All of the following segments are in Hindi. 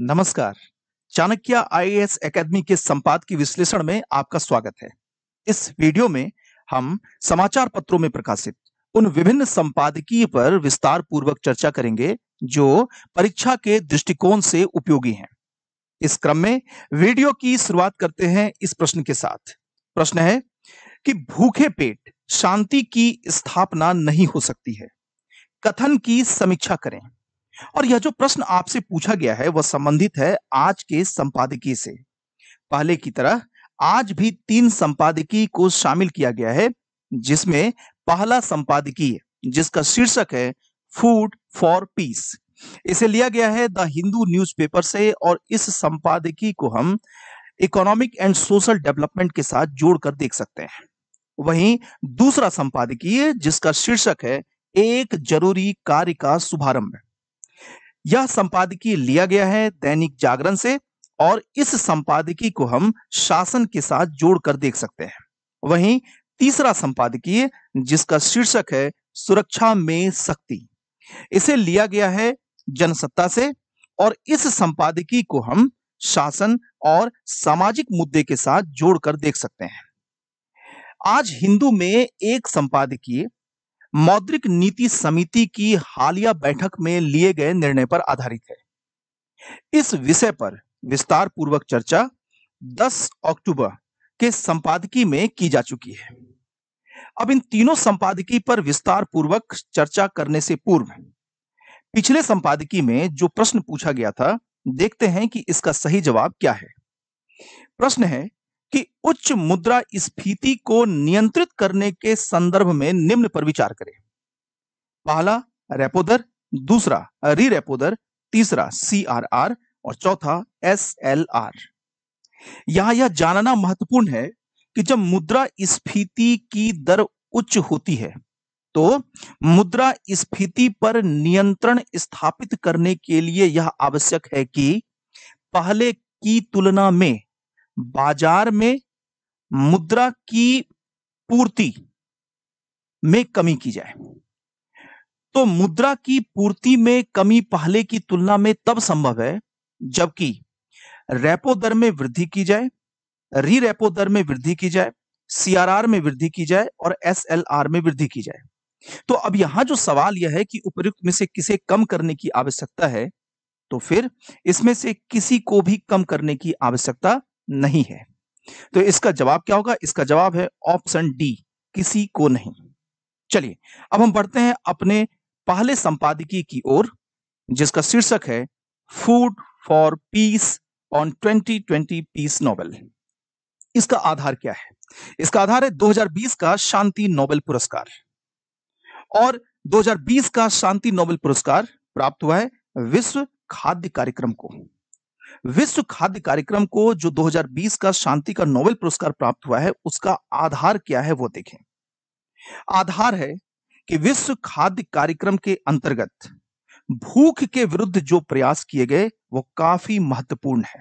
नमस्कार चाणक्य आईएएस एकेडमी के संपाद की विश्लेषण में आपका स्वागत है इस वीडियो में हम समाचार पत्रों में प्रकाशित उन विभिन्न संपादकीय पर विस्तार पूर्वक चर्चा करेंगे जो परीक्षा के दृष्टिकोण से उपयोगी हैं इस क्रम में वीडियो की शुरुआत करते हैं इस प्रश्न के साथ प्रश्न है कि भूखे पेट शांति की स्थापना नहीं हो सकती है कथन की समीक्षा करें और यह जो प्रश्न आपसे पूछा गया है वह संबंधित है आज के संपादकीय से पहले की तरह आज भी तीन संपादकीय को शामिल किया गया है जिसमें पहला संपादकीय जिसका शीर्षक है फूड फॉर पीस इसे लिया गया है द हिंदू न्यूज़पेपर से और इस संपादकीय को हम इकोनॉमिक एंड सोशल डेवलपमेंट के साथ जोड़कर देख सकते हैं वहीं दूसरा संपादकीय जिसका शीर्षक है एक जरूरी कार्य का शुभारंभ यह संपादकीय लिया गया है दैनिक जागरण से और इस संपादकीय को हम शासन के साथ जोड़कर देख सकते हैं वहीं तीसरा संपादकीय जिसका शीर्षक है सुरक्षा में शक्ति इसे लिया गया है जनसत्ता से और इस संपादकीय को हम शासन और सामाजिक मुद्दे के साथ जोड़कर देख सकते हैं आज हिंदू में एक संपादकीय मौद्रिक नीति समिति की हालिया बैठक में लिए गए निर्णय पर आधारित है इस विषय पर विस्तार पूर्वक चर्चा 10 अक्टूबर के संपादकी में की जा चुकी है अब इन तीनों संपादकी पर विस्तार पूर्वक चर्चा करने से पूर्व पिछले संपादकी में जो प्रश्न पूछा गया था देखते हैं कि इसका सही जवाब क्या है प्रश्न है कि उच्च मुद्रा स्फीति को नियंत्रित करने के संदर्भ में निम्न पर विचार करें पहला रेपो दर दूसरा री रेपो दर तीसरा सीआरआर और चौथा एसएलआर यहां यह जानना महत्वपूर्ण है कि जब मुद्रा स्फीति की दर उच्च होती है तो मुद्रा स्फीति पर नियंत्रण स्थापित करने के लिए यह आवश्यक है कि पहले की तुलना में बाजार में मुद्रा की पूर्ति में कमी की जाए तो मुद्रा की पूर्ति में कमी पहले की तुलना में तब संभव है जबकि रेपो दर में वृद्धि की जाए री रेपो दर में वृद्धि की जाए सीआरआर में वृद्धि की जाए और एसएलआर में वृद्धि की जाए तो अब यहां जो सवाल यह है कि उपयुक्त में से किसे कम करने की आवश्यकता है तो फिर इसमें से किसी को भी कम करने की आवश्यकता नहीं है तो इसका जवाब क्या होगा इसका जवाब है ऑप्शन डी किसी को नहीं चलिए अब हम बढ़ते हैं अपने पहले संपादकीय की ओर जिसका शीर्षक है food for peace on 2020 peace Nobel इसका आधार क्या है इसका आधार है 2020 का शांति नोबेल पुरस्कार और 2020 का शांति नोबेल पुरस्कार प्राप्त हुआ है विश्व खाद्य कार्यक्रम को विश्व खाद्य कार्यक्रम को जो 2020 का शांति का नोबेल पुरस्कार प्राप्त हुआ है उसका आधार क्या है वो देखें आधार है कि विश्व खाद्य कार्यक्रम के अंतर्गत भूख के विरुद्ध जो प्रयास किए गए वो काफी महत्वपूर्ण है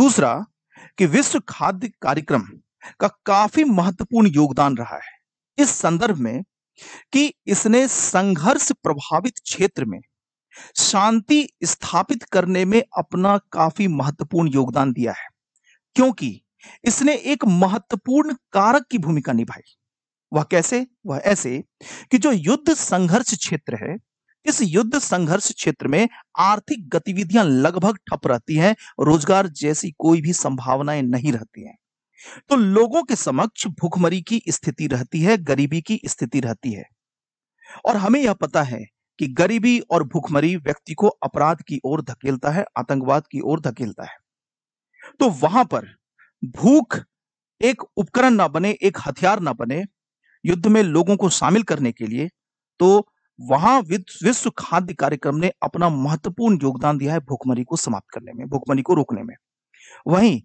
दूसरा कि विश्व खाद्य कार्यक्रम का काफी महत्वपूर्ण योगदान रहा है इस संदर्भ में कि इसने संघर्ष प्रभावित क्षेत्र में शांति स्थापित करने में अपना काफी महत्वपूर्ण योगदान दिया है क्योंकि इसने एक महत्वपूर्ण कारक की भूमिका निभाई वह कैसे वह ऐसे कि जो युद्ध संघर्ष क्षेत्र है इस युद्ध संघर्ष क्षेत्र में आर्थिक गतिविधियां लगभग ठप रहती हैं रोजगार जैसी कोई भी संभावनाएं नहीं रहती हैं तो लोगों के समक्ष भूखमरी की स्थिति रहती है गरीबी की स्थिति रहती है और हमें यह पता है कि गरीबी और भूखमरी व्यक्ति को अपराध की ओर धकेलता है आतंकवाद की ओर धकेलता है तो वहां पर भूख एक उपकरण ना बने एक हथियार ना बने युद्ध में लोगों को शामिल करने के लिए तो वहां विश्व खाद्य कार्यक्रम ने अपना महत्वपूर्ण योगदान दिया है भूखमरी को समाप्त करने में भूखमरी को रोकने में वहीं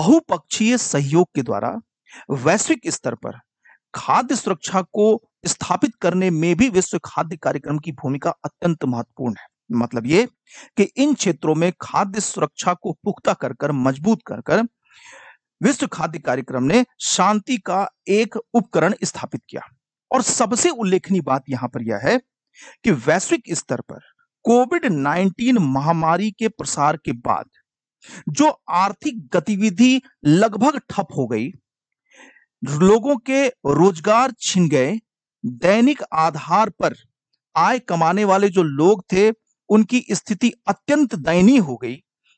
बहुपक्षीय सहयोग के द्वारा वैश्विक स्तर पर खाद्य सुरक्षा को स्थापित करने में भी विश्व खाद्य कार्यक्रम की भूमिका अत्यंत महत्वपूर्ण है मतलब ये कि इन क्षेत्रों में खाद्य सुरक्षा को पुख्ता कर कर मजबूत कर कर विश्व खाद्य कार्यक्रम ने शांति का एक उपकरण स्थापित किया और सबसे उल्लेखनीय बात यहां पर यह है कि वैश्विक स्तर पर कोविड 19 महामारी के प्रसार के बाद जो आर्थिक गतिविधि लगभग ठप हो गई लोगों के रोजगार छिन गए दैनिक आधार पर आय कमाने वाले जो लोग थे उनकी स्थिति अत्यंत दयनीय हो गई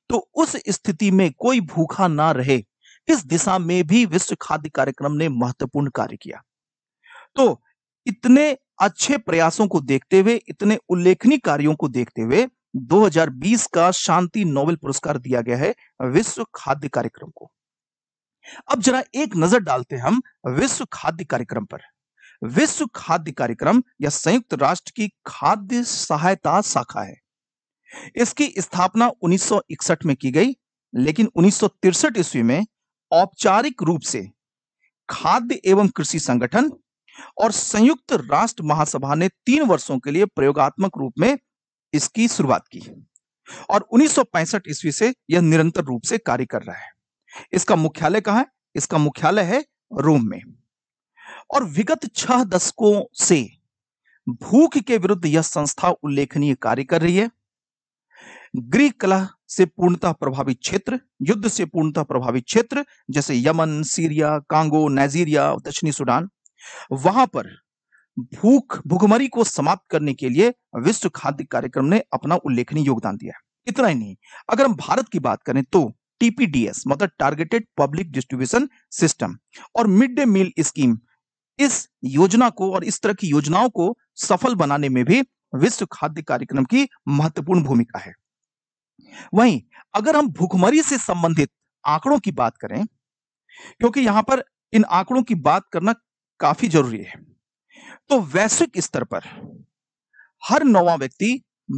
तो उस स्थिति में कोई भूखा ना रहे इस दिशा में भी विश्व खाद्य कार्यक्रम ने महत्वपूर्ण कार्य किया तो इतने अच्छे प्रयासों को देखते हुए इतने उल्लेखनीय कार्यों को देखते हुए 2020 का शांति नोबेल पुरस्कार दिया गया है विश्व खाद्य कार्यक्रम को अब जरा एक नजर डालते हम विश्व खाद्य कार्यक्रम पर विश्व खाद्य कार्यक्रम या संयुक्त राष्ट्र की खाद्य सहायता शाखा है इसकी स्थापना 1961 में की गई लेकिन उन्नीस ईस्वी में औपचारिक रूप से खाद्य एवं कृषि संगठन और संयुक्त राष्ट्र महासभा ने तीन वर्षों के लिए प्रयोगात्मक रूप में इसकी शुरुआत की और 1965 ईस्वी से यह निरंतर रूप से कार्य कर रहा है इसका मुख्यालय कहा है इसका मुख्यालय है रोम में और विगत छह दशकों से भूख के विरुद्ध यह संस्था उल्लेखनीय कार्य कर रही है ग्रीक कला से पूर्णतः प्रभावित क्षेत्र युद्ध से पूर्णतः प्रभावित क्षेत्र जैसे यमन सीरिया कांगो नाइजीरिया दक्षिणी सूडान वहां पर भूख भूखमरी को समाप्त करने के लिए विश्व खाद्य कार्यक्रम ने अपना उल्लेखनीय योगदान दिया है इतना ही नहीं अगर हम भारत की बात करें तो टीपीडीएस मतलब टारगेटेड पब्लिक डिस्ट्रीब्यूशन सिस्टम और मिड डे मील स्कीम इस योजना को और इस तरह की योजनाओं को सफल बनाने में भी विश्व खाद्य कार्यक्रम की महत्वपूर्ण भूमिका है वहीं अगर हम भूखमरी से संबंधित आंकड़ों की बात करें क्योंकि यहां पर इन आंकड़ों की बात करना काफी जरूरी है तो वैश्विक स्तर पर हर नौवा व्यक्ति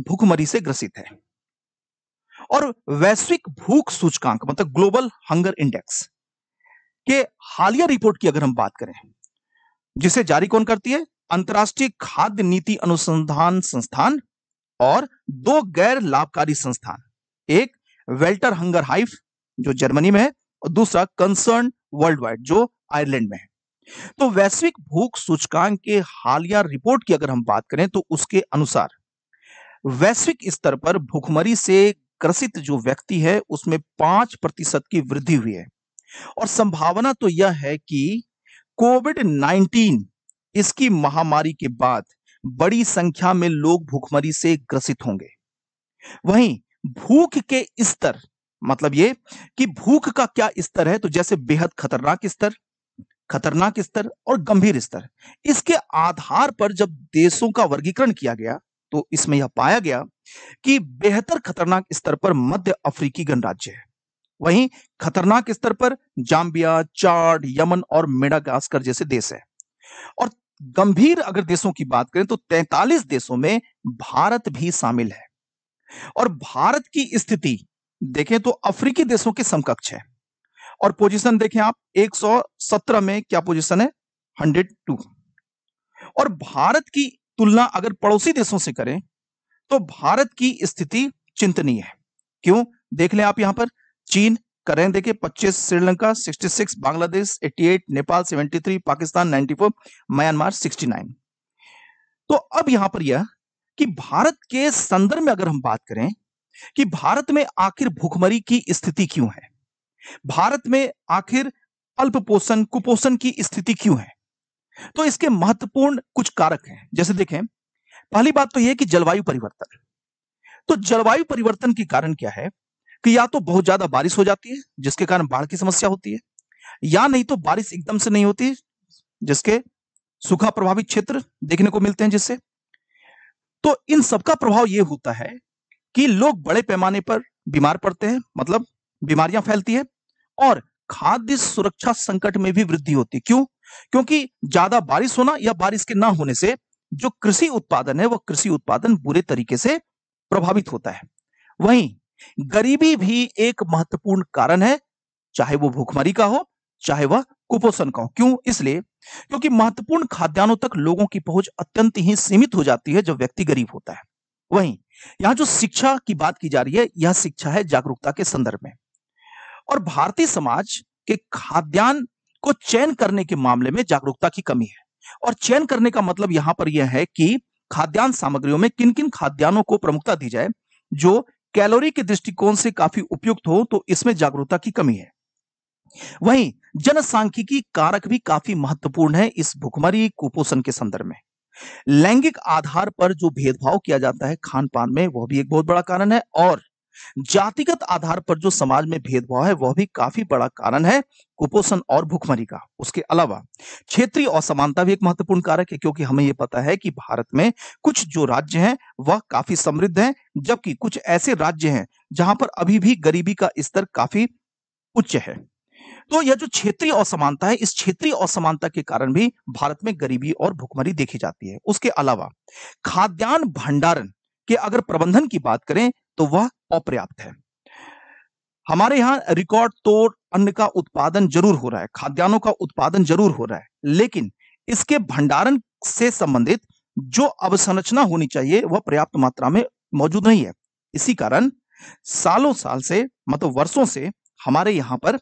भूखमरी से ग्रसित है और वैश्विक भूख सूचकांक मतलब ग्लोबल हंगर इंडेक्स के हालिया रिपोर्ट की अगर हम बात करें जिसे जारी कौन करती है अंतरराष्ट्रीय खाद्य नीति अनुसंधान संस्थान और दो गैर लाभकारी संस्थान एक वेल्टर हंगर हाइफ जो जर्मनी में है और दूसरा कंसर्न वर्ल्ड वाइड जो आयरलैंड में है तो वैश्विक भूख सूचकांक के हालिया रिपोर्ट की अगर हम बात करें तो उसके अनुसार वैश्विक स्तर पर भूखमरी से ग्रसित जो व्यक्ति है उसमें पांच प्रतिशत की वृद्धि हुई है और संभावना तो यह है कि कोविड 19 इसकी महामारी के बाद बड़ी संख्या में लोग भूखमरी से ग्रसित होंगे वहीं भूख के स्तर मतलब ये कि भूख का क्या स्तर है तो जैसे बेहद खतरनाक स्तर खतरनाक स्तर और गंभीर स्तर इसके आधार पर जब देशों का वर्गीकरण किया गया तो इसमें यह पाया गया कि बेहतर खतरनाक स्तर पर मध्य अफ्रीकी गणराज्य है वहीं खतरनाक स्तर पर जाम्बिया चाड यमन और मेडागास्कर जैसे देश है और गंभीर अगर देशों की बात करें तो 43 देशों में भारत भी शामिल है और भारत की स्थिति देखें तो अफ्रीकी देशों के समकक्ष है और पोजीशन देखें आप 117 में क्या पोजीशन है 102 और भारत की तुलना अगर पड़ोसी देशों से करें तो भारत की स्थिति चिंतनीय है क्यों देख लें आप यहां पर चीन कर रहे हैं देखिए पच्चीस श्रीलंका 66 बांग्लादेश 88 नेपाल 73 पाकिस्तान 94 म्यांमार 69 तो अब यहां पर यह कि भारत के संदर्भ में अगर हम बात करें कि भारत में आखिर भूखमरी की स्थिति क्यों है भारत में आखिर अल्प पोषण कुपोषण की स्थिति क्यों है तो इसके महत्वपूर्ण कुछ कारक हैं जैसे देखें पहली बात तो यह कि जलवायु परिवर्तन तो जलवायु परिवर्तन के कारण क्या है कि या तो बहुत ज्यादा बारिश हो जाती है जिसके कारण बाढ़ की समस्या होती है या नहीं तो बारिश एकदम से नहीं होती जिसके सूखा प्रभावित क्षेत्र देखने को मिलते हैं जिससे तो इन सबका प्रभाव ये होता है कि लोग बड़े पैमाने पर बीमार पड़ते हैं मतलब बीमारियां फैलती है और खाद्य सुरक्षा संकट में भी वृद्धि होती है क्यों क्योंकि ज्यादा बारिश होना या बारिश के ना होने से जो कृषि उत्पादन है वह कृषि उत्पादन बुरे तरीके से प्रभावित होता है वहीं गरीबी भी एक महत्वपूर्ण कारण है चाहे वो भूखमरी का हो चाहे वह कुपोषण का हो क्यों इसलिए क्योंकि महत्वपूर्ण खाद्यान्नों तक लोगों की पहुंच अत्यंत ही सीमित हो जाती है जब व्यक्ति गरीब होता है वहीं यहां जो शिक्षा की बात की जा रही है यह शिक्षा है जागरूकता के संदर्भ में और भारतीय समाज के खाद्यान्न को चयन करने के मामले में जागरूकता की कमी है और चयन करने का मतलब यहां पर यह है कि खाद्यान्न सामग्रियों में किन किन खाद्यान्नों को प्रमुखता दी जाए जो कैलोरी के दृष्टिकोण से काफी उपयुक्त हो तो इसमें जागरूकता की कमी है वहीं जनसांख्यिकी कारक भी काफी महत्वपूर्ण है इस भुखमरी कुपोषण के संदर्भ में लैंगिक आधार पर जो भेदभाव किया जाता है खान पान में वह भी एक बहुत बड़ा कारण है और जातिगत आधार पर जो समाज में भेदभाव है वह भी काफी बड़ा कारण है कुपोषण और भुखमरी का उसके अलावा क्षेत्रीय असमानता भी एक महत्वपूर्ण कारक है क्योंकि हमें यह पता है कि भारत में कुछ जो राज्य हैं वह काफी समृद्ध हैं जबकि कुछ ऐसे राज्य हैं जहां पर अभी भी गरीबी का स्तर काफी उच्च है तो यह जो क्षेत्रीय असमानता है इस क्षेत्रीय असमानता के कारण भी भारत में गरीबी और भुखमरी देखी जाती है उसके अलावा खाद्यान्न भंडारण के अगर प्रबंधन की बात करें तो वह अपर्याप्त है हमारे यहाँ रिकॉर्ड तोड़ अन्न का उत्पादन जरूर हो रहा है खाद्यान्नों का उत्पादन जरूर हो रहा है लेकिन इसके भंडारण से संबंधित जो अवसंरचना होनी चाहिए वह पर्याप्त मात्रा में मौजूद नहीं है इसी कारण सालों साल से मतलब वर्षों से हमारे यहाँ पर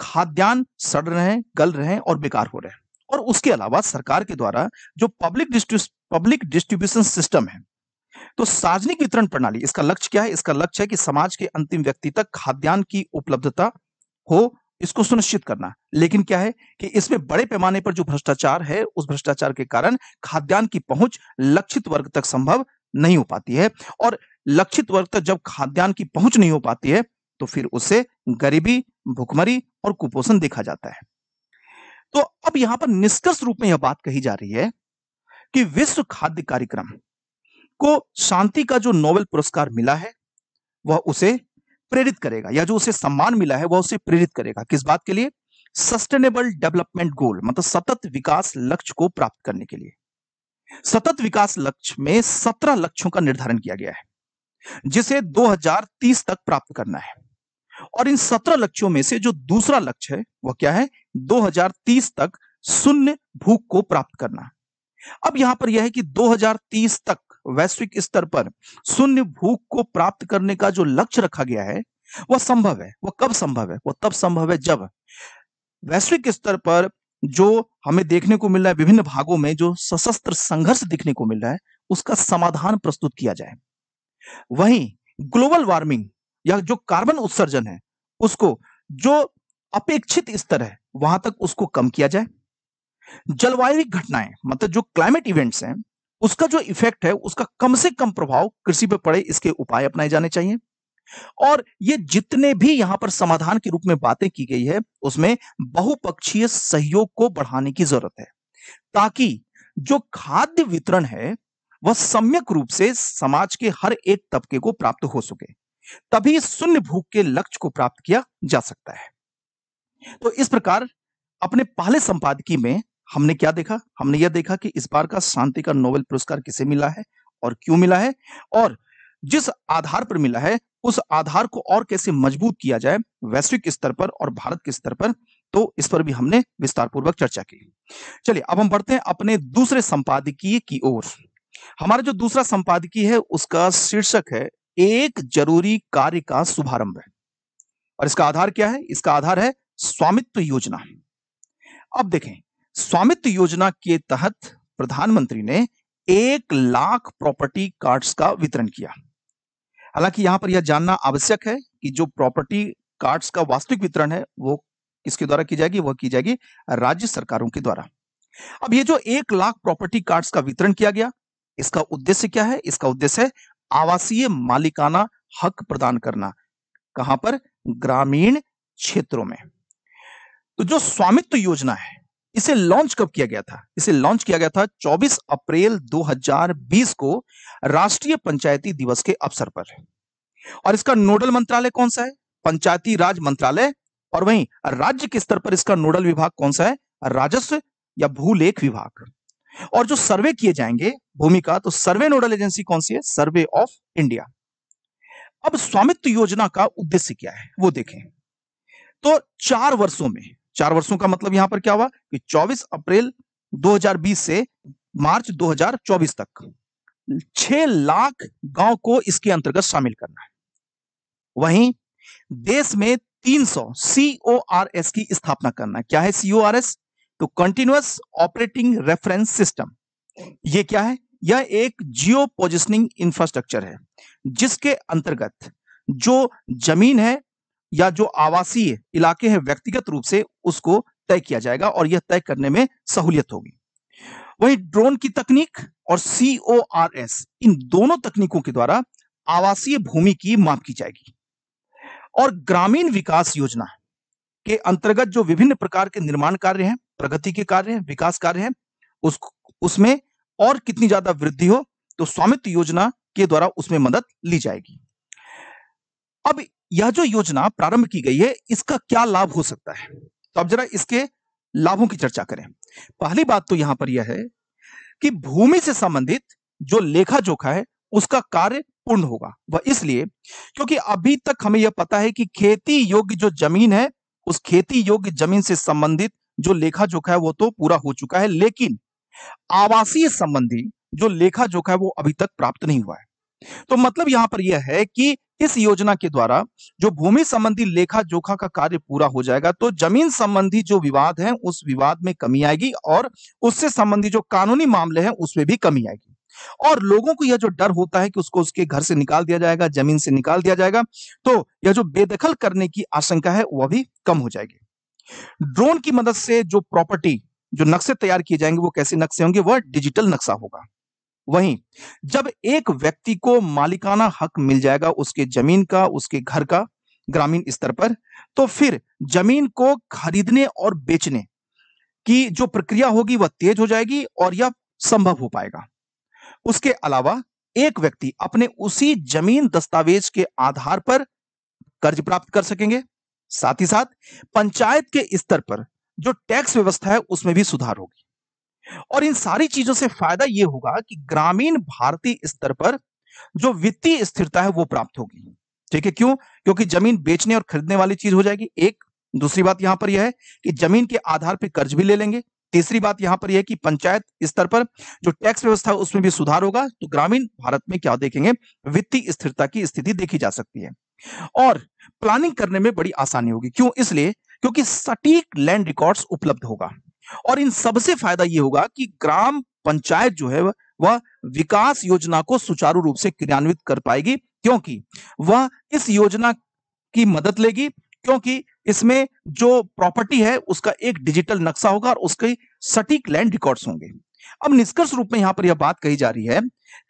खाद्यान्न सड़ रहे हैं गल रहे हैं और बेकार हो रहे हैं और उसके अलावा सरकार के द्वारा जो public distribu public distribution system है तो सार्वजनिक वितरण प्रणाली इसका लक्ष्य क्या है इसका लक्ष्य है कि समाज के अंतिम व्यक्ति तक खाद्यान्न की उपलब्धता हो इसको सुनिश्चित करना लेकिन क्या है कि इसमें बड़े पैमाने पर जो भ्रष्टाचार है उस भ्रष्टाचार के कारण खाद्यान्न की पहुंच लक्षित वर्ग तक संभव नहीं हो पाती है और लक्षित वर्ग तक जब खाद्यान्न की पहुंच नहीं हो पाती है तो फिर उसे गरीबी भुखमरी और कुपोषण देखा जाता है तो अब यहां पर निष्कर्ष रूप में यह बात कही जा रही है कि विश्व खाद्य कार्यक्रम को शांति का जो नोबेल पुरस्कार मिला है वह उसे प्रेरित करेगा या जो उसे सम्मान मिला है वह उसे प्रेरित करेगा किस बात के लिए सस्टेनेबल डेवलपमेंट गोल मतलब सतत विकास लक्ष्य को प्राप्त करने के लिए सतत विकास लक्ष्य में सत्रह लक्ष्यों का निर्धारण किया गया है जिसे 2030 तक प्राप्त करना है और इन सत्रह लक्ष्यों में से जो दूसरा लक्ष्य है वह क्या है 2030 तक शून्य भूख को प्राप्त करना अब यहां पर यह है कि 2030 तक वैश्विक स्तर पर शून्य भूख को प्राप्त करने का जो लक्ष्य रखा गया है वह संभव है वह कब संभव है वह तब संभव है जब वैश्विक स्तर पर जो हमें देखने को मिल रहा है विभिन्न भागों में जो सशस्त्र संघर्ष देखने को मिल रहा है उसका समाधान प्रस्तुत किया जाए वहीं ग्लोबल वार्मिंग या जो कार्बन उत्सर्जन है उसको जो अपेक्षित स्तर है वहां तक उसको कम किया जाए जलवायु घटनाएं मतलब जो क्लाइमेट इवेंट्स हैं उसका जो इफेक्ट है उसका कम से कम प्रभाव कृषि पे पड़े इसके उपाय अपनाए जाने चाहिए और ये जितने भी यहां पर समाधान के रूप में बातें की गई है उसमें बहुपक्षीय सहयोग को बढ़ाने की जरूरत है ताकि जो खाद्य वितरण है वह सम्यक रूप से समाज के हर एक तबके को प्राप्त हो सके तभी शून्य भूख के लक्ष्य को प्राप्त किया जा सकता है तो इस प्रकार अपने पहले संपादकीय में हमने क्या देखा हमने यह देखा कि इस बार का शांति का नोबेल पुरस्कार किसे मिला है और क्यों मिला है और जिस आधार पर मिला है उस आधार को और कैसे मजबूत किया जाए वैश्विक स्तर पर और भारत के स्तर पर तो इस पर भी हमने विस्तार पूर्वक चर्चा की चलिए अब हम बढ़ते हैं अपने दूसरे संपादकीय की ओर हमारा जो दूसरा संपादकीय है उसका शीर्षक है एक जरूरी कार्य का शुभारंभ और इसका आधार क्या है इसका आधार है स्वामित्व योजना अब देखें स्वामित्व योजना के तहत प्रधानमंत्री ने एक लाख प्रॉपर्टी कार्ड्स का वितरण किया हालांकि यहां पर यह जानना आवश्यक है कि जो प्रॉपर्टी कार्ड्स का वास्तविक वितरण है वो किसके द्वारा की जाएगी वह की जाएगी राज्य सरकारों के द्वारा अब ये जो एक लाख प्रॉपर्टी कार्ड्स का वितरण किया गया इसका उद्देश्य क्या है इसका उद्देश्य है आवासीय मालिकाना हक प्रदान करना कहां पर ग्रामीण क्षेत्रों में तो जो स्वामित्व योजना है इसे लॉन्च कब किया गया था इसे लॉन्च किया गया था 24 अप्रैल 2020 को राष्ट्रीय पंचायती दिवस के अवसर पर और इसका नोडल मंत्रालय कौन सा है पंचायती राज मंत्रालय और वहीं राज्य के स्तर पर इसका नोडल विभाग कौन सा है राजस्व या भूलेख विभाग और जो सर्वे किए जाएंगे भूमि का तो सर्वे नोडल एजेंसी कौन सी है सर्वे ऑफ इंडिया अब स्वामित्व योजना का उद्देश्य क्या है वो देखें तो चार वर्षों में चार वर्षों का मतलब यहां पर क्या हुआ कि 24 अप्रैल 2020 से मार्च 2024 तक 6 लाख गांव को इसके अंतर्गत शामिल करना है वहीं देश में 300 सीओआरएस की स्थापना करना क्या है एस तो कंटिन्यूस ऑपरेटिंग रेफरेंस सिस्टम ये क्या है यह एक जियो पोजिशनिंग इंफ्रास्ट्रक्चर है जिसके अंतर्गत जो जमीन है या जो आवासीय इलाके हैं व्यक्तिगत रूप से उसको तय किया जाएगा और यह तय करने में सहूलियत होगी वही ड्रोन की तकनीक और सीओआरएस इन दोनों तकनीकों के द्वारा आवासीय भूमि की माप की जाएगी और ग्रामीण विकास योजना के अंतर्गत जो विभिन्न प्रकार के निर्माण कार्य हैं प्रगति के कार्य हैं विकास कार्य हैं उस उसमें और कितनी ज्यादा वृद्धि हो तो स्वामित्व योजना के द्वारा उसमें मदद ली जाएगी अब यह जो योजना प्रारंभ की गई है इसका क्या लाभ हो सकता है तो आप जरा इसके लाभों की चर्चा करें पहली बात तो यहां पर यह है कि भूमि से संबंधित जो लेखा जोखा है उसका कार्य पूर्ण होगा वह इसलिए क्योंकि अभी तक हमें यह पता है कि खेती योग्य जो जमीन है उस खेती योग्य जमीन से संबंधित जो लेखा जोखा है वो तो पूरा हो चुका है लेकिन आवासीय संबंधी जो लेखा जोखा है वो अभी तक प्राप्त नहीं हुआ है तो मतलब यहां पर यह है कि इस योजना के द्वारा जो भूमि संबंधी लेखा जोखा का कार्य पूरा हो जाएगा तो जमीन संबंधी जो विवाद है उस विवाद में कमी आएगी और उससे संबंधी जो कानूनी मामले हैं उसमें भी कमी आएगी और लोगों को यह जो डर होता है कि उसको उसके घर से निकाल दिया जाएगा जमीन से निकाल दिया जाएगा तो यह जो बेदखल करने की आशंका है वह भी कम हो जाएगी ड्रोन की मदद से जो प्रॉपर्टी जो नक्शे तैयार किए जाएंगे वो कैसे नक्शे होंगे वह डिजिटल नक्शा होगा वहीं जब एक व्यक्ति को मालिकाना हक मिल जाएगा उसके जमीन का उसके घर का ग्रामीण स्तर पर तो फिर जमीन को खरीदने और बेचने की जो प्रक्रिया होगी वह तेज हो जाएगी और यह संभव हो पाएगा उसके अलावा एक व्यक्ति अपने उसी जमीन दस्तावेज के आधार पर कर्ज प्राप्त कर सकेंगे साथ ही साथ पंचायत के स्तर पर जो टैक्स व्यवस्था है उसमें भी सुधार होगी और इन सारी चीजों से फायदा यह होगा कि ग्रामीण भारतीय स्तर पर जो वित्तीय स्थिरता है वो प्राप्त होगी ठीक है क्यों क्योंकि जमीन बेचने और खरीदने वाली चीज हो जाएगी एक दूसरी बात यहां पर यह है कि जमीन के आधार पर कर्ज भी ले लेंगे तीसरी बात यहां पर यह है कि पंचायत स्तर पर जो टैक्स व्यवस्था है उसमें भी सुधार होगा तो ग्रामीण भारत में क्या देखेंगे वित्तीय स्थिरता की स्थिति देखी जा सकती है और प्लानिंग करने में बड़ी आसानी होगी क्यों इसलिए क्योंकि सटीक लैंड रिकॉर्ड्स उपलब्ध होगा और इन सबसे फायदा ये होगा कि ग्राम पंचायत जो है वह विकास योजना को सुचारू रूप से क्रियान्वित कर पाएगी क्योंकि वह इस योजना की मदद लेगी क्योंकि इसमें जो प्रॉपर्टी है उसका एक डिजिटल नक्शा होगा और उसके सटीक लैंड रिकॉर्ड्स होंगे अब निष्कर्ष रूप में यहां पर यह बात कही जा रही है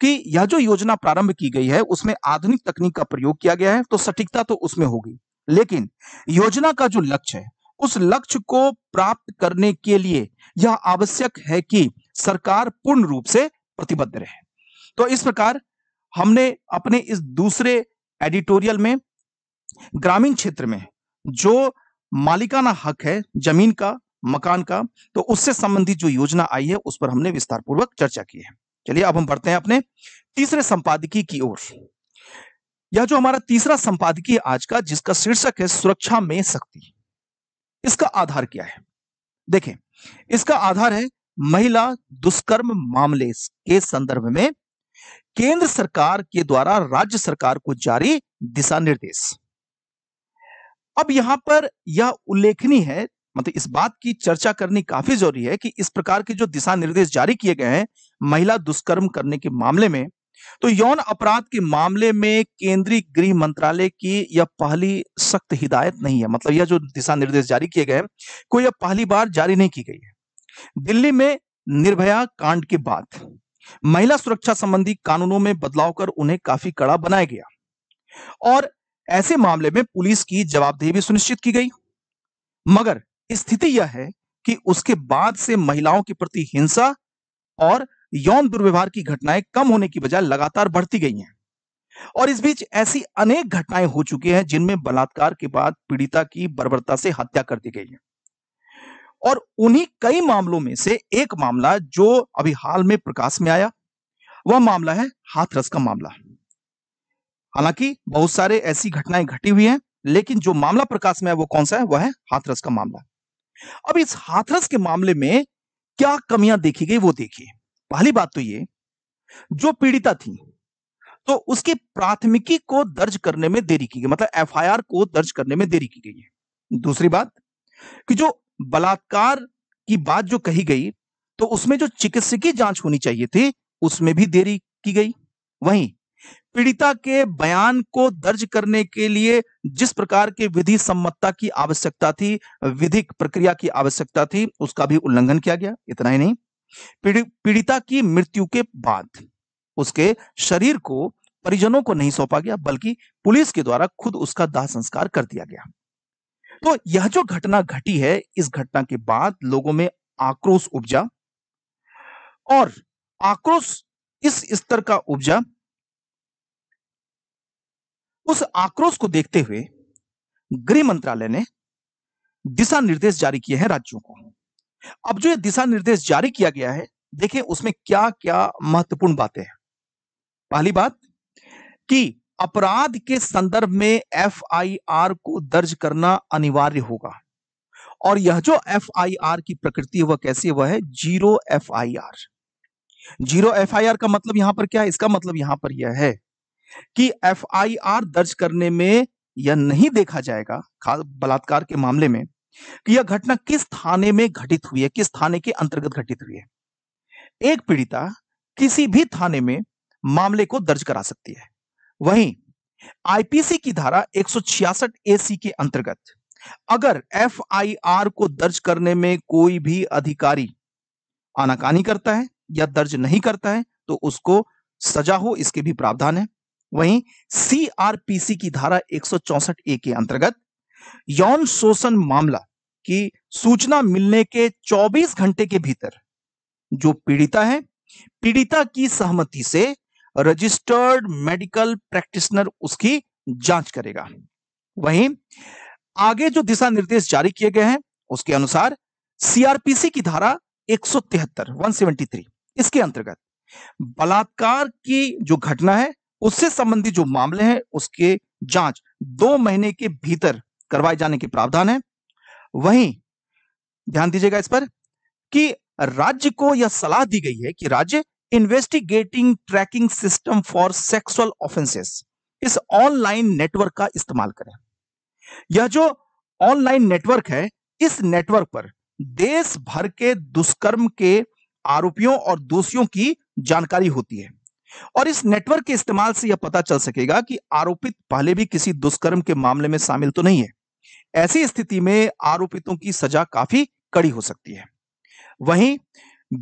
कि यह जो योजना प्रारंभ की गई है उसमें आधुनिक तकनीक का प्रयोग किया गया है तो सटीकता तो उसमें होगी लेकिन योजना का जो लक्ष्य है उस लक्ष्य को प्राप्त करने के लिए यह आवश्यक है कि सरकार पूर्ण रूप से प्रतिबद्ध रहे तो इस प्रकार हमने अपने इस दूसरे एडिटोरियल में ग्रामीण क्षेत्र में जो मालिकाना हक है जमीन का मकान का तो उससे संबंधित जो योजना आई है उस पर हमने विस्तार पूर्वक चर्चा की है चलिए अब हम बढ़ते हैं अपने तीसरे संपादकीय की ओर यह जो हमारा तीसरा संपादकीय आज का जिसका शीर्षक है सुरक्षा में शक्ति इसका आधार क्या है देखें इसका आधार है महिला दुष्कर्म मामले के संदर्भ में केंद्र सरकार के द्वारा राज्य सरकार को जारी दिशा निर्देश अब यहां पर यह उल्लेखनीय है मतलब इस बात की चर्चा करनी काफी जरूरी है कि इस प्रकार के जो दिशा निर्देश जारी किए गए हैं महिला दुष्कर्म करने के मामले में तो यौन अपराध के मामले में केंद्रीय गृह मंत्रालय की यह पहली सख्त हिदायत नहीं है मतलब यह जो दिशा निर्देश जारी किए गए को यह पहली बार जारी नहीं की गई है दिल्ली में निर्भया कांड के बाद महिला सुरक्षा संबंधी कानूनों में बदलाव कर उन्हें काफी कड़ा बनाया गया और ऐसे मामले में पुलिस की जवाबदेही भी सुनिश्चित की गई मगर स्थिति यह है कि उसके बाद से महिलाओं के प्रति हिंसा और यौन दुर्व्यवहार की घटनाएं कम होने की बजाय लगातार बढ़ती गई हैं और इस बीच ऐसी अनेक घटनाएं हो चुकी हैं जिनमें बलात्कार के बाद पीड़िता की बर्बरता से हत्या कर दी गई है और उन्हीं कई मामलों में से एक मामला जो अभी हाल में प्रकाश में आया वह मामला है हाथरस का मामला हालांकि बहुत सारे ऐसी घटनाएं घटी हुई हैं लेकिन जो मामला प्रकाश में है वो कौन सा है वह है हाथरस का मामला अब इस हाथरस के मामले में क्या कमियां देखी गई वो देखिए पहली बात तो ये जो पीड़िता थी तो उसकी प्राथमिकी को दर्ज करने में देरी की गई मतलब एफआईआर को दर्ज करने में देरी की गई है दूसरी बात कि जो बलात्कार की बात जो कही गई तो उसमें जो चिकित्सकीय जांच होनी चाहिए थी उसमें भी देरी की गई वहीं पीड़िता के बयान को दर्ज करने के लिए जिस प्रकार के विधि सम्मतता की आवश्यकता थी विधिक प्रक्रिया की आवश्यकता थी उसका भी उल्लंघन किया गया इतना ही नहीं पीड़िता की मृत्यु के बाद उसके शरीर को परिजनों को नहीं सौंपा गया बल्कि पुलिस के द्वारा खुद उसका दाह संस्कार कर दिया गया तो यह जो घटना घटी है इस घटना के बाद लोगों में आक्रोश उपजा और आक्रोश इस स्तर का उपजा उस आक्रोश को देखते हुए गृह मंत्रालय ने दिशा निर्देश जारी किए हैं राज्यों को अब जो दिशा निर्देश जारी किया गया है देखें उसमें क्या क्या महत्वपूर्ण बातें हैं पहली बात कि अपराध के संदर्भ में एफआईआर को दर्ज करना अनिवार्य होगा और यह जो एफआईआर की प्रकृति वह कैसी वह है जीरो एफआईआर जीरो एफआईआर का मतलब यहां पर क्या है इसका मतलब यहां पर यह है कि एफआईआर दर्ज करने में यह नहीं देखा जाएगा बलात्कार के मामले में कि यह घटना किस थाने में घटित हुई है किस थाने के अंतर्गत घटित हुई है एक पीड़िता किसी भी थाने में मामले को दर्ज करा सकती है वहीं आईपीसी की धारा एक एसी के अंतर्गत अगर एफआईआर को दर्ज करने में कोई भी अधिकारी आनाकानी करता है या दर्ज नहीं करता है तो उसको सजा हो इसके भी प्रावधान है वहीं सीआरपीसी की धारा एक ए के अंतर्गत यौन शोषण मामला की सूचना मिलने के 24 घंटे के भीतर जो पीड़िता है पीड़िता की सहमति से रजिस्टर्ड मेडिकल प्रैक्टिशनर उसकी जांच करेगा वहीं आगे जो दिशा निर्देश जारी किए गए हैं उसके अनुसार सीआरपीसी की धारा 173 173 इसके अंतर्गत बलात्कार की जो घटना है उससे संबंधित जो मामले हैं उसके जांच दो महीने के भीतर करवाए जाने के प्रावधान है वहीं ध्यान दीजिएगा इस पर कि राज्य को यह सलाह दी गई है कि राज्य investigating tracking system for sexual offences इस ऑनलाइन नेटवर्क का इस्तेमाल करें यह जो ऑनलाइन नेटवर्क है इस नेटवर्क पर देश भर के दुष्कर्म के आरोपियों और दोषियों की जानकारी होती है और इस नेटवर्क के इस्तेमाल से यह पता चल सकेगा कि आरोपित पहले भी किसी दुष्कर्म के मामले में शामिल तो नहीं है ऐसी स्थिति में आरोपितों की सजा काफी कड़ी हो सकती है वहीं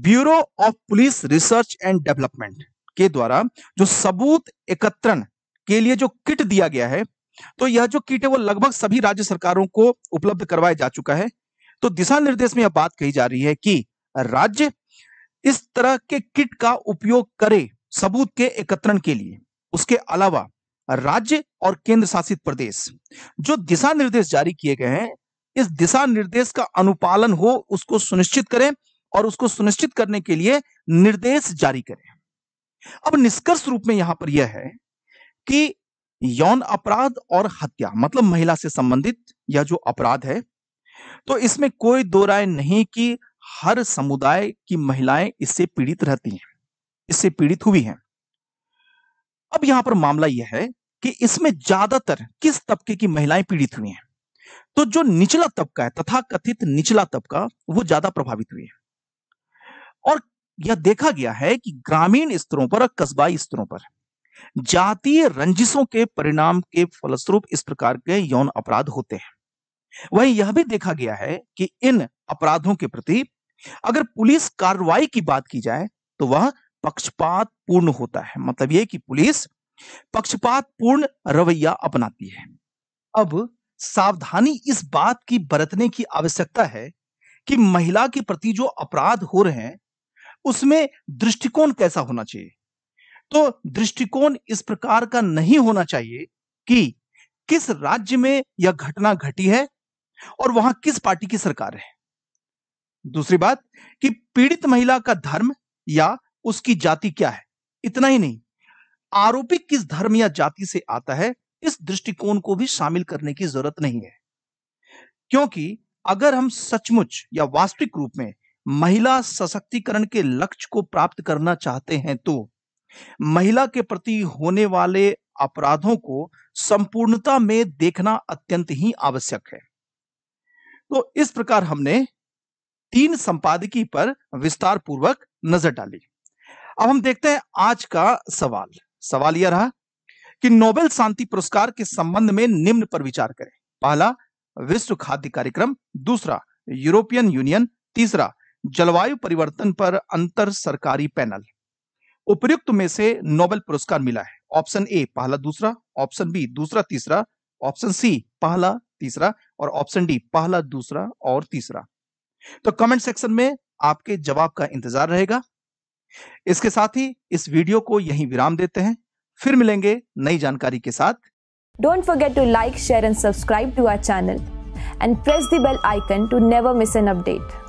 Bureau of Police Research and Development के द्वारा जो सबूत एकत्रण के लिए जो किट दिया गया है तो यह जो किट है वो लगभग सभी राज्य सरकारों को उपलब्ध करवाया जा चुका है तो दिशा निर्देश में यह बात कही जा रही है कि राज्य इस तरह के किट का उपयोग करे सबूत के एकत्रण के लिए उसके अलावा राज्य और केंद्र शासित प्रदेश जो दिशा निर्देश जारी किए गए हैं इस दिशा निर्देश का अनुपालन हो उसको सुनिश्चित करें और उसको सुनिश्चित करने के लिए निर्देश जारी करें अब निष्कर्ष रूप में यहां पर यह है कि यौन अपराध और हत्या मतलब महिला से संबंधित यह जो अपराध है तो इसमें कोई दो राय नहीं कि हर समुदाय की महिलाएं इससे पीड़ित रहती हैं इससे पीड़ित हुई हैं अब यहां पर मामला यह है कि इसमें ज्यादातर किस तबके की महिलाएं पीड़ित हुई हैं तो जो निचला तबका है तथा कथित निचला तबका वो ज्यादा प्रभावित हुई है और यह देखा गया है कि ग्रामीण स्तरों पर और कस्बाई स्तरों पर जातीय रंजिशों के परिणाम के फलस्वरूप इस प्रकार के यौन अपराध होते हैं वहीं यह भी देखा गया है कि इन अपराधों के प्रति अगर पुलिस कार्रवाई की बात की जाए तो वह पक्षपात पूर्ण होता है मतलब ये कि पुलिस पक्षपात पूर्ण रवैया अपनाती है अब सावधानी इस बात की बरतने की आवश्यकता है कि महिला के प्रति जो अपराध हो रहे हैं उसमें दृष्टिकोण कैसा होना चाहिए तो दृष्टिकोण इस प्रकार का नहीं होना चाहिए कि किस राज्य में यह घटना घटी है और वहां किस पार्टी की सरकार है दूसरी बात कि पीड़ित महिला का धर्म या उसकी जाति क्या है इतना ही नहीं आरोपी किस धर्म या जाति से आता है इस दृष्टिकोण को भी शामिल करने की जरूरत नहीं है क्योंकि अगर हम सचमुच या वास्तविक रूप में महिला सशक्तिकरण के लक्ष्य को प्राप्त करना चाहते हैं तो महिला के प्रति होने वाले अपराधों को संपूर्णता में देखना अत्यंत ही आवश्यक है तो इस प्रकार हमने तीन संपादकी पर विस्तार पूर्वक नजर डाली अब हम देखते हैं आज का सवाल सवाल यह रहा कि नोबेल शांति पुरस्कार के संबंध में निम्न पर विचार करें पहला विश्व खाद्य कार्यक्रम दूसरा यूरोपियन यूनियन तीसरा जलवायु परिवर्तन पर अंतर सरकारी पैनल उपयुक्त में से नोबेल पुरस्कार मिला है ऑप्शन ए पहला दूसरा ऑप्शन बी दूसरा तीसरा ऑप्शन सी पहला तीसरा और ऑप्शन डी पहला दूसरा और तीसरा तो कमेंट सेक्शन में आपके जवाब का इंतजार रहेगा इसके साथ ही इस वीडियो को यहीं विराम देते हैं फिर मिलेंगे नई जानकारी के साथ don't forget to like share and subscribe to our channel and press the bell icon to never miss an update